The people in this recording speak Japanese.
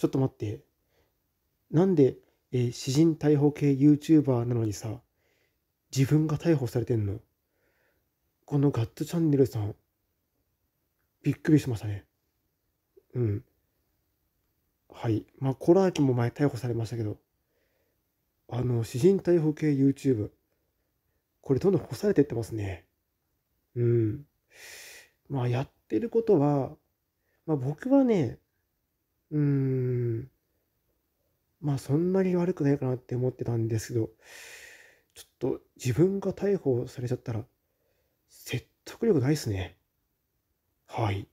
ちょっと待って。なんで、えー、詩人逮捕系 YouTuber なのにさ、自分が逮捕されてんのこのガッツチャンネルさん、びっくりしましたね。うん。はい。まあ、コラーキも前逮捕されましたけど、あの、詩人逮捕系 YouTube、これどんどん干されてってますね。うん。まあ、やってることは、まあ、僕はね、うーん、まあそんなに悪くないかなって思ってたんですけど、ちょっと自分が逮捕されちゃったら説得力ないっすね。はい。